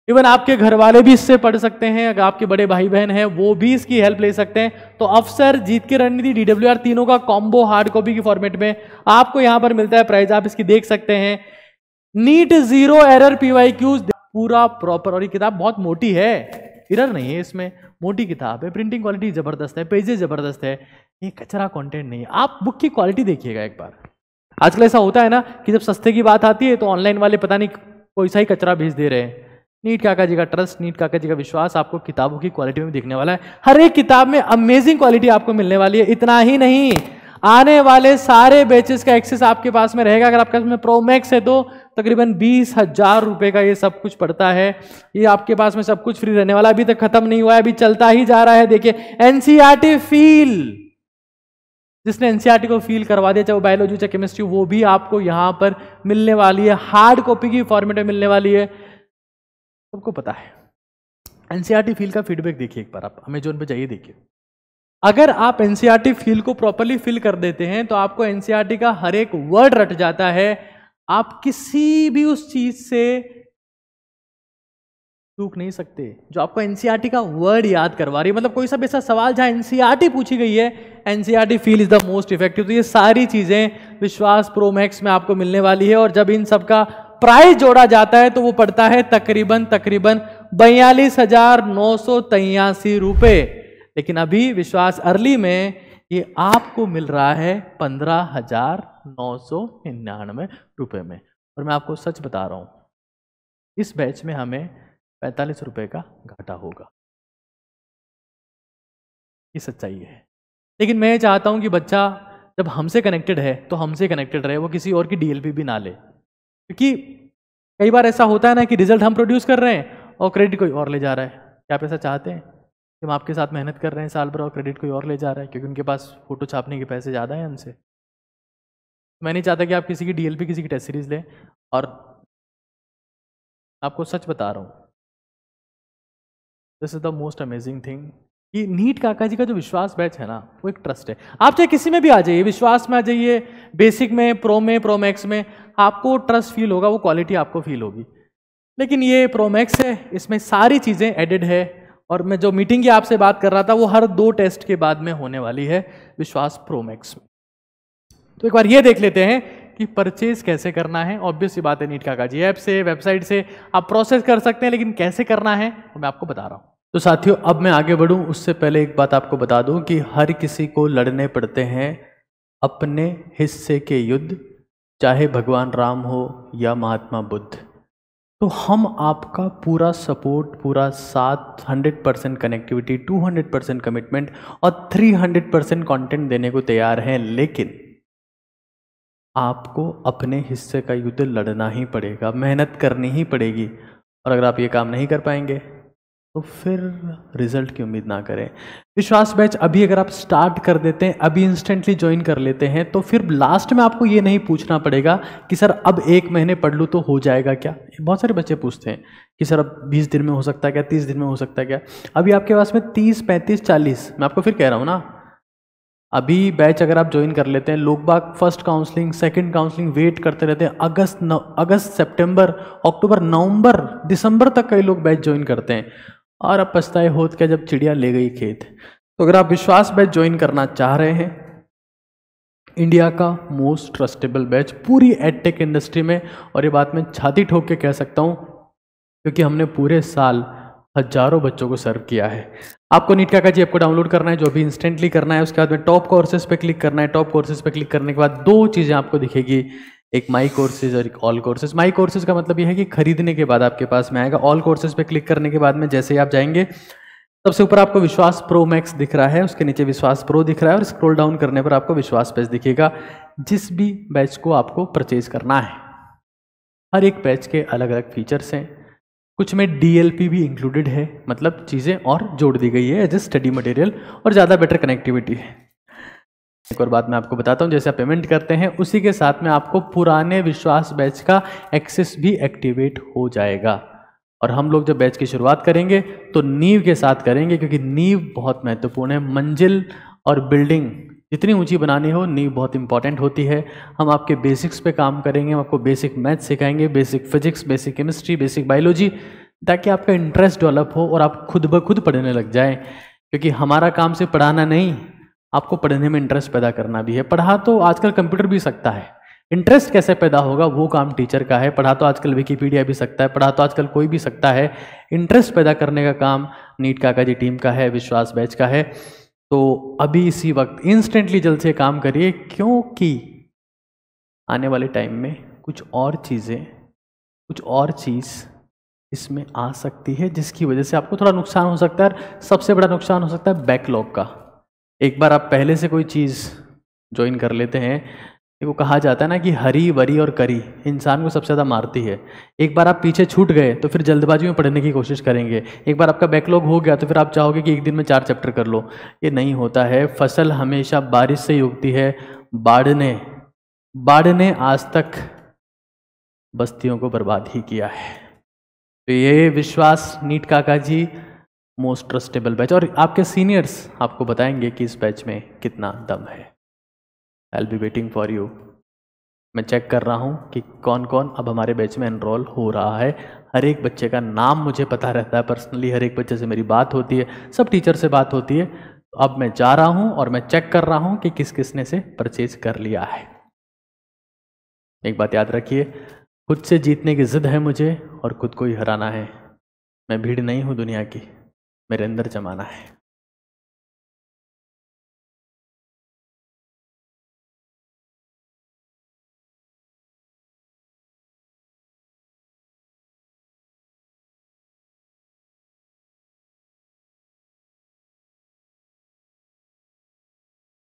इवन आपके घर वाले भी इससे पढ़ सकते हैं अगर आपके बड़े भाई बहन हैं वो भी इसकी हेल्प ले सकते हैं तो अफसर जीत की रणनीति आर तीनों का कॉम्बो हार्ड कॉपी के फॉर्मेट में आपको यहां पर मिलता है प्राइस आप इसकी देख सकते हैं NEET zero error PYQs पूरा प्रॉपर और ये किताब बहुत मोटी है इरर नहीं है इसमें मोटी किताब है प्रिंटिंग क्वालिटी ज़बरदस्त है पेजेस ज़बरदस्त है ये कचरा कॉन्टेंट नहीं है आप बुक की क्वालिटी देखिएगा एक बार आजकल ऐसा होता है ना कि जब सस्ते की बात आती है तो ऑनलाइन वाले पता नहीं कोई सा ही कचरा भेज दे रहे हैं नीट काका जी का ट्रस्ट नीट काका जी का विश्वास आपको किताबों की क्वालिटी में दिखने वाला है हर एक किताब में अमेजिंग क्वालिटी आपको मिलने वाली है इतना ही नहीं आने वाले सारे बैचेस का एक्सेस आपके पास में रहेगा अगर आपके पास में प्रो मैक्स है तो तकरीबन बीस हजार रुपये का ये सब कुछ पड़ता है ये आपके पास में सब कुछ फ्री रहने वाला अभी तक खत्म नहीं हुआ है अभी चलता ही जा रहा है देखिए एनसीआरटी फील e जिसने एनसीआरटी e को फील करवा दिया चाहे वो बायोलॉजी चाहे केमिस्ट्री वो भी आपको यहां पर मिलने वाली है हार्ड कॉपी की फॉर्मेट में मिलने वाली है सबको पता है एनसीआरटी फील e का फीडबैक देखिए एक बार आप अमेजोन पे जाइए देखिए अगर आप एनसीआरटी फील e को प्रॉपरली फिल कर देते हैं तो आपको एनसीआरटी e का हर एक वर्ड रट जाता है आप किसी भी उस चीज से चूक नहीं सकते जो आपको एनसीआरटी का वर्ड याद करवा रही है मतलब कोई सा ऐसा सवाल जहां एनसीआरटी पूछी गई है NCERT feel is the most effective तो ये सारी चीजें विश्वास प्रोमैक्स में आपको मिलने वाली है और जब इन सबका प्राइस जोड़ा जाता है तो वो पड़ता है तकरीबन तकरीबन बयालीस हजार नौ सौ तयासी रुपये लेकिन अभी विश्वास अर्ली में ये आपको मिल रहा है पंद्रह हजार नौ सौ निन्यानवे रुपये में और मैं आपको सच बता रहा हूँ इस बैच में हमें पैंतालीस रुपये का घाटा होगा ये सच्चाई है लेकिन मैं चाहता हूँ कि बच्चा जब हमसे कनेक्टेड है तो हमसे कनेक्टेड रहे वो किसी और की डीएलपी भी ना ले क्योंकि कई बार ऐसा होता है ना कि रिजल्ट हम प्रोड्यूस कर रहे हैं और क्रेडिट कोई और ले जा रहा है क्या आप ऐसा चाहते हैं कि हम आपके साथ मेहनत कर रहे हैं साल भर और क्रेडिट कोई और ले जा रहा है क्योंकि उनके पास फोटो छापने के पैसे ज़्यादा हैं हमसे मैं नहीं चाहता कि आप किसी की डीएलपी किसी की टेस्ट सीरीज लें और आपको सच बता रहा हूँ this is the most amazing thing ये नीट काका जी का जो विश्वास बैच है ना वो एक ट्रस्ट है आप चाहे किसी में भी आ जाइए विश्वास में आ जाइए बेसिक में प्रो में प्रो मैक्स में आपको ट्रस्ट फील होगा वो क्वालिटी आपको फील होगी लेकिन ये प्रो मैक्स है इसमें सारी चीज़ें एडिड है और मैं जो मीटिंग की आपसे बात कर रहा था वो हर दो टेस्ट के बाद में होने वाली है विश्वास प्रो मैक्स में तो एक बार ये देख लेते हैं कि परचेज कैसे करना है ऑब्वियस बात है नीट काका जी ऐप से वेबसाइट से आप प्रोसेस कर सकते हैं लेकिन कैसे करना है मैं आपको बता रहा हूँ तो साथियों अब मैं आगे बढ़ूं उससे पहले एक बात आपको बता दूं कि हर किसी को लड़ने पड़ते हैं अपने हिस्से के युद्ध चाहे भगवान राम हो या महात्मा बुद्ध तो हम आपका पूरा सपोर्ट पूरा साथ 100 परसेंट कनेक्टिविटी 200 परसेंट कमिटमेंट और 300 परसेंट कॉन्टेंट देने को तैयार हैं लेकिन आपको अपने हिस्से का युद्ध लड़ना ही पड़ेगा मेहनत करनी ही पड़ेगी और अगर आप ये काम नहीं कर पाएंगे तो फिर रिजल्ट की उम्मीद ना करें विश्वास बैच अभी अगर आप स्टार्ट कर देते हैं अभी इंस्टेंटली ज्वाइन कर लेते हैं तो फिर लास्ट में आपको ये नहीं पूछना पड़ेगा कि सर अब एक महीने पढ़ लूँ तो हो जाएगा क्या बहुत सारे बच्चे पूछते हैं कि सर अब बीस दिन में हो सकता है क्या तीस दिन में हो सकता है क्या अभी आपके पास में तीस पैंतीस चालीस मैं आपको फिर कह रहा हूँ ना अभी बैच अगर आप ज्वाइन कर लेते हैं लोग बाग first counselling second counselling wait करते रहते हैं अगस्त अगस्त सितंबर अक्टूबर नवंबर दिसंबर तक कई लोग बैच ज्वाइन करते हैं और अब पछताए होत क्या जब चिड़िया ले गई खेत तो अगर आप विश्वास बैच ज्वाइन करना चाह रहे हैं इंडिया का मोस्ट ट्रस्टेबल बैच पूरी एडटेक इंडस्ट्री में और ये बात मैं छाती ठोक के कह सकता हूँ क्योंकि हमने पूरे साल हजारों बच्चों को सर्व किया है आपको नीट का जी आपको डाउनलोड करना है जो भी इंस्टेंटली करना है उसके बाद में टॉप कोर्सेज पे क्लिक करना है टॉप कोर्सेज पे क्लिक करने के बाद दो चीज़ें आपको दिखेगी एक माई कोर्सेज और एक ऑल कोर्सेज माई कोर्सेज का मतलब यह है कि खरीदने के बाद आपके पास में आएगा ऑल कोर्सेज पे क्लिक करने के बाद में जैसे ही आप जाएंगे सबसे ऊपर आपको विश्वास प्रो मैक्स दिख रहा है उसके नीचे विश्वास प्रो दिख रहा है और स्क्रॉल डाउन करने पर आपको विश्वास पेज दिखेगा जिस भी बैच को आपको परचेज करना है हर एक बैच के अलग अलग फीचर्स हैं कुछ में डी भी इंक्लूडेड है मतलब चीज़ें और जोड़ दी गई है एज ए स्टडी मटेरियल और ज़्यादा बेटर कनेक्टिविटी है एक और बात मैं आपको बताता हूँ जैसे आप पेमेंट करते हैं उसी के साथ में आपको पुराने विश्वास बैच का एक्सेस भी एक्टिवेट हो जाएगा और हम लोग जब बैच की शुरुआत करेंगे तो नींव के साथ करेंगे क्योंकि नींव बहुत महत्वपूर्ण है मंजिल और बिल्डिंग जितनी ऊंची बनानी हो नींव बहुत इंपॉर्टेंट होती है हम आपके बेसिक्स पे काम करेंगे हम आपको बेसिक मैथ सिखाएंगे basic physics basic chemistry basic biology ताकि आपका इंटरेस्ट डेवलप हो और आप खुद ब खुद पढ़ने लग जाएं क्योंकि हमारा काम से पढ़ाना नहीं आपको पढ़ने में इंटरेस्ट पैदा करना भी है पढ़ा तो आजकल कंप्यूटर भी सकता है इंटरेस्ट कैसे पैदा होगा वो काम टीचर का है पढ़ा तो आजकल विकीपीडिया भी सकता है पढ़ा तो आजकल कोई भी सकता है इंटरेस्ट पैदा करने का काम नीट का जी टीम का है विश्वास बैच का है तो अभी इसी वक्त इंस्टेंटली जल्द से काम करिए क्योंकि आने वाले टाइम में कुछ और चीज़ें कुछ और चीज़ इसमें आ सकती है जिसकी वजह से आपको थोड़ा नुकसान हो सकता है सबसे बड़ा नुकसान हो सकता है बैकलॉग का एक बार आप पहले से कोई चीज़ ज्वाइन कर लेते हैं वो कहा जाता है ना कि हरी वरी और करी इंसान को सबसे ज़्यादा मारती है एक बार आप पीछे छूट गए तो फिर जल्दबाजी में पढ़ने की कोशिश करेंगे एक बार आपका बैकलॉग हो गया तो फिर आप चाहोगे कि एक दिन में चार चैप्टर कर लो ये नहीं होता है फसल हमेशा बारिश से ही उगती है बाढ़ ने बाढ़ ने आज तक बस्तियों को बर्बाद ही किया है तो ये विश्वास नीट काका जी मोस्ट ट्रस्टेबल बैच और आपके सीनियर्स आपको बताएंगे कि इस बैच में कितना दम है I L B waiting for you मैं चेक कर रहा हूँ कि कौन कौन अब हमारे बैच में एनरोल हो रहा है हर एक बच्चे का नाम मुझे पता रहता है पर्सनली हर एक बच्चे से मेरी बात होती है सब टीचर से बात होती है तो अब मैं जा रहा हूँ और मैं चेक कर रहा हूँ कि किस किसने से परचेज कर लिया है एक बात याद रखिए खुद से जीतने की जिद है मुझे और खुद को ही हराना है मैं भीड़ नहीं हूँ दुनिया की मेरे अंदर जमाना है